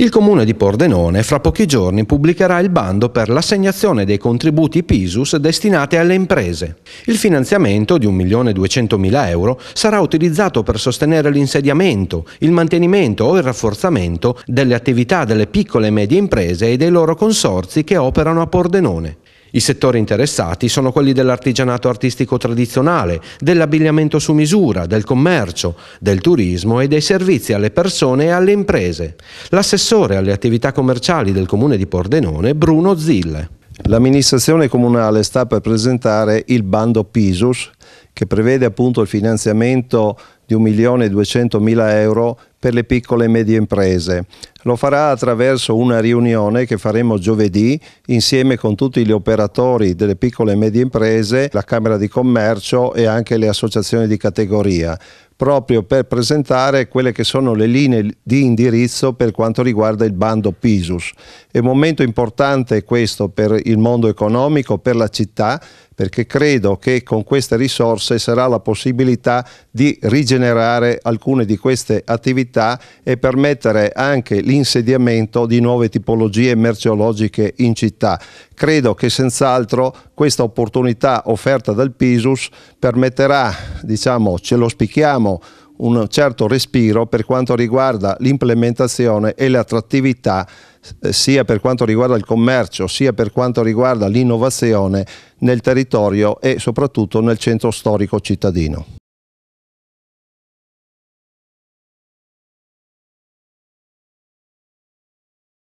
Il comune di Pordenone fra pochi giorni pubblicherà il bando per l'assegnazione dei contributi PISUS destinati alle imprese. Il finanziamento di 1.200.000 euro sarà utilizzato per sostenere l'insediamento, il mantenimento o il rafforzamento delle attività delle piccole e medie imprese e dei loro consorzi che operano a Pordenone. I settori interessati sono quelli dell'artigianato artistico tradizionale, dell'abbigliamento su misura, del commercio, del turismo e dei servizi alle persone e alle imprese. L'assessore alle attività commerciali del comune di Pordenone, Bruno Zille. L'amministrazione comunale sta per presentare il bando PISUS che prevede appunto il finanziamento di 1 milione e 200 mila euro per le piccole e medie imprese. Lo farà attraverso una riunione che faremo giovedì insieme con tutti gli operatori delle piccole e medie imprese, la Camera di Commercio e anche le associazioni di categoria proprio per presentare quelle che sono le linee di indirizzo per quanto riguarda il bando Pisus. È un momento importante questo per il mondo economico, per la città, perché credo che con queste risorse sarà la possibilità di rigenerare alcune di queste attività e permettere anche l'insediamento di nuove tipologie merceologiche in città. Credo che senz'altro questa opportunità offerta dal Pisus permetterà, diciamo, ce lo spieghiamo un certo respiro per quanto riguarda l'implementazione e l'attrattività eh, sia per quanto riguarda il commercio sia per quanto riguarda l'innovazione nel territorio e soprattutto nel centro storico cittadino.